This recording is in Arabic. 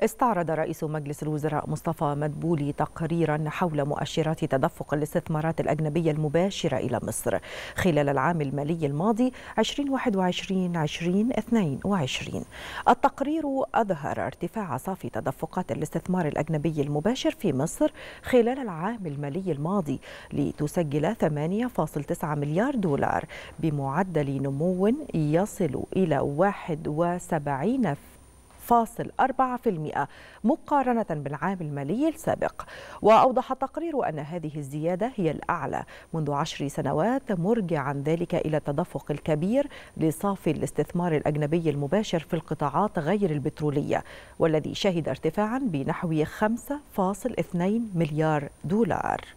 استعرض رئيس مجلس الوزراء مصطفى مدبولي تقريرا حول مؤشرات تدفق الاستثمارات الأجنبية المباشرة إلى مصر خلال العام المالي الماضي 2021-2022 التقرير أظهر ارتفاع صافي تدفقات الاستثمار الأجنبي المباشر في مصر خلال العام المالي الماضي لتسجل 8.9 مليار دولار بمعدل نمو يصل إلى 71 0.4% مقارنة بالعام المالي السابق وأوضح التقرير أن هذه الزيادة هي الأعلى منذ عشر سنوات مرجعا ذلك إلى التدفق الكبير لصافي الاستثمار الأجنبي المباشر في القطاعات غير البترولية والذي شهد ارتفاعا بنحو 5.2 مليار دولار